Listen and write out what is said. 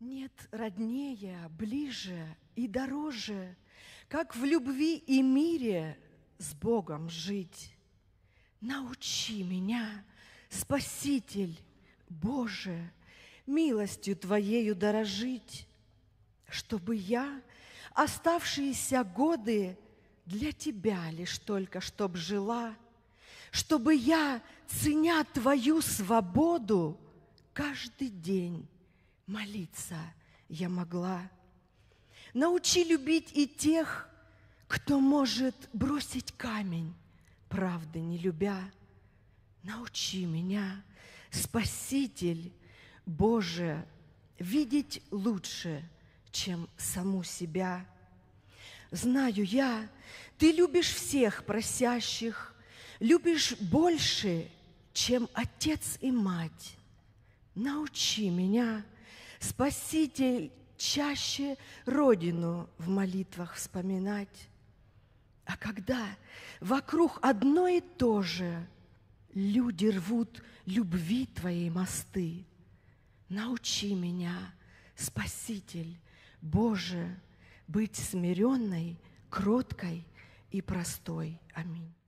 Нет роднее, ближе и дороже, как в любви и мире с Богом жить. Научи меня, Спаситель Боже, милостью Твоею дорожить, чтобы я оставшиеся годы для Тебя лишь только, чтоб жила, чтобы я, ценя Твою свободу, каждый день молиться я могла. Научи любить и тех, кто может бросить камень, правды не любя. Научи меня, Спаситель Боже, видеть лучше, чем саму себя. Знаю я, ты любишь всех просящих, любишь больше, чем отец и мать. Научи меня – Спаситель чаще Родину в молитвах вспоминать. А когда вокруг одно и то же люди рвут любви Твоей мосты, научи меня, Спаситель Боже, быть смиренной, кроткой и простой. Аминь.